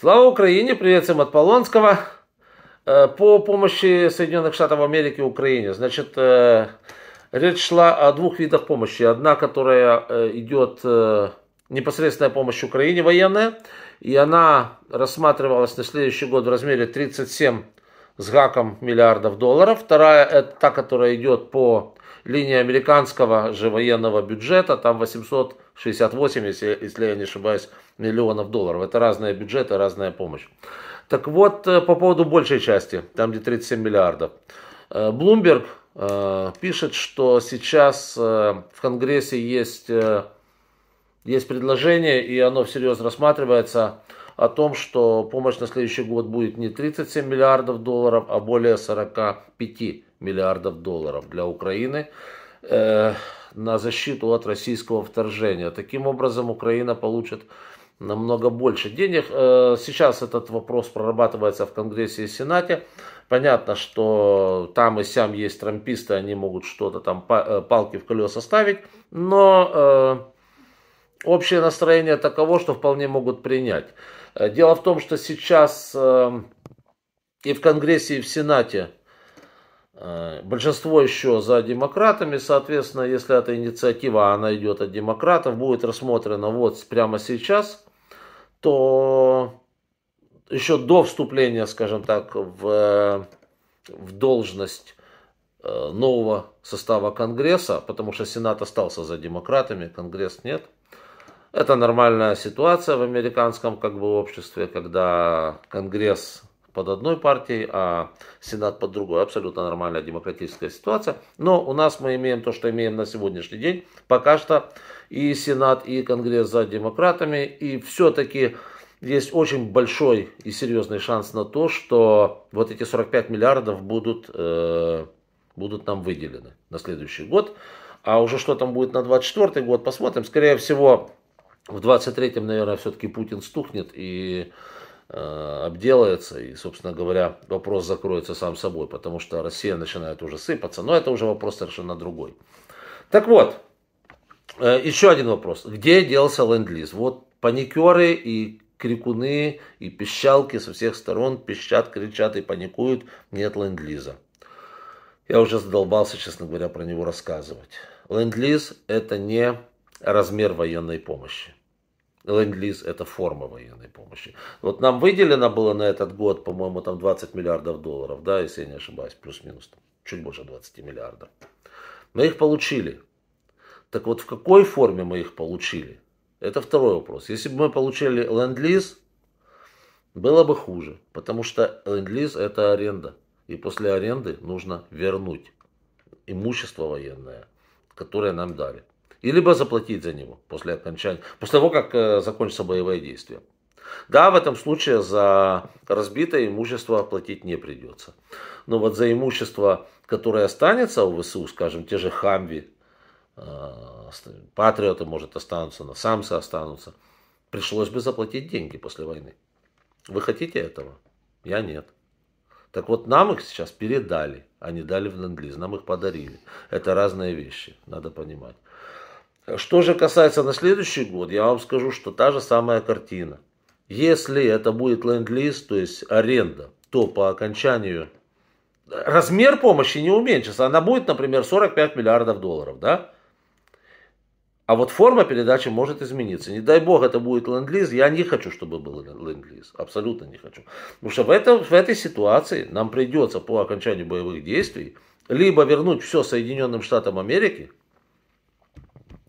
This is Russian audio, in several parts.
Слава Украине! Привет всем от Полонского. Э, по помощи Соединенных Штатов Америки Украине. Значит, э, речь шла о двух видах помощи. Одна, которая э, идет непосредственная помощь Украине военная, и она рассматривалась на следующий год в размере 37 с гаком миллиардов долларов. Вторая это та, которая идет по линия американского же военного бюджета, там 868, если, если я не ошибаюсь, миллионов долларов. Это разные бюджеты, разная помощь. Так вот, э, по поводу большей части, там где 37 миллиардов. Э, Блумберг э, пишет, что сейчас в Конгрессе есть, есть предложение, и оно всерьез рассматривается, о том, что помощь на следующий год будет не 37 миллиардов долларов, а более 45 миллиардов долларов для Украины э, на защиту от российского вторжения. Таким образом, Украина получит намного больше денег. Э, сейчас этот вопрос прорабатывается в Конгрессе и Сенате. Понятно, что там и сям есть трамписты, они могут что-то там э, палки в колеса ставить, но э, общее настроение таково, что вполне могут принять. Э, дело в том, что сейчас э, и в Конгрессе, и в Сенате Э, большинство еще за демократами, соответственно, если эта инициатива, она идет от демократов, будет рассмотрена вот прямо сейчас, то еще до вступления, скажем так, в, в должность э, нового состава Конгресса, потому что Сенат остался за демократами, Конгресс нет. Это нормальная ситуация в американском как бы, обществе, когда Конгресс под одной партией, а Сенат под другой. Абсолютно нормальная демократическая ситуация. Но у нас мы имеем то, что имеем на сегодняшний день. Пока что и Сенат, и Конгресс за демократами. И все-таки есть очень большой и серьезный шанс на то, что вот эти 45 миллиардов будут, э, будут нам выделены на следующий год. А уже что там будет на 24 год, посмотрим. Скорее всего, в 23-м, наверное, все-таки Путин стухнет и Э, обделается, и, собственно говоря, вопрос закроется сам собой, потому что Россия начинает уже сыпаться, но это уже вопрос совершенно другой. Так вот, э, еще один вопрос. Где делся ленд-лиз? Вот паникеры и крикуны, и пищалки со всех сторон пищат, кричат и паникуют. Нет ленд-лиза. Я уже задолбался, честно говоря, про него рассказывать. Ленд-лиз – это не размер военной помощи. Ленд-лиз это форма военной помощи. Вот нам выделено было на этот год, по-моему, там 20 миллиардов долларов, да, если я не ошибаюсь, плюс-минус, чуть больше 20 миллиардов. Мы их получили. Так вот, в какой форме мы их получили? Это второй вопрос. Если бы мы получили ленд-лиз, было бы хуже, потому что ленд-лиз это аренда. И после аренды нужно вернуть имущество военное, которое нам дали и либо заплатить за него после окончания, после того, как э, закончится боевое действие. Да, в этом случае за разбитое имущество платить не придется. Но вот за имущество, которое останется у ВСУ, скажем, те же Хамви, э, патриоты, может, останутся, на самсы останутся, пришлось бы заплатить деньги после войны. Вы хотите этого? Я нет. Так вот, нам их сейчас передали, а не дали в ленд -лиз. Нам их подарили. Это разные вещи, надо понимать. Что же касается на следующий год, я вам скажу, что та же самая картина. Если это будет ленд-лиз, то есть аренда, то по окончанию размер помощи не уменьшится. Она будет, например, 45 миллиардов долларов, да? А вот форма передачи может измениться. Не дай бог, это будет ленд-лиз. Я не хочу, чтобы был ленд-лиз. Абсолютно не хочу. Потому что в, этом, в этой ситуации нам придется по окончанию боевых действий либо вернуть все Соединенным Штатам Америки –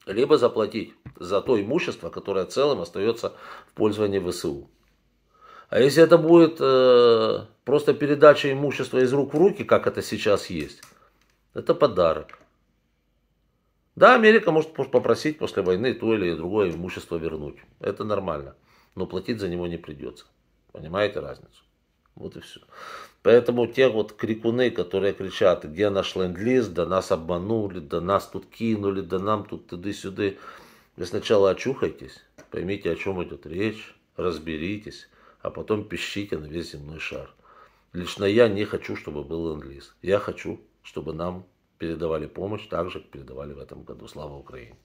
либо заплатить за то имущество, которое целым остается в пользовании ВСУ. А если это будет э, просто передача имущества из рук в руки, как это сейчас есть, это подарок. Да, Америка может попросить после войны то или другое имущество вернуть. Это нормально. Но платить за него не придется. Понимаете разницу? Вот и все. Поэтому те вот крикуны, которые кричат, где наш ленд-лиз, да нас обманули, да нас тут кинули, да нам тут тыды-сюды. Вы сначала очухайтесь, поймите, о чем идет речь, разберитесь, а потом пищите на весь земной шар. Лично я не хочу, чтобы был ленд-лиз. Я хочу, чтобы нам передавали помощь так же, как передавали в этом году. Слава Украине!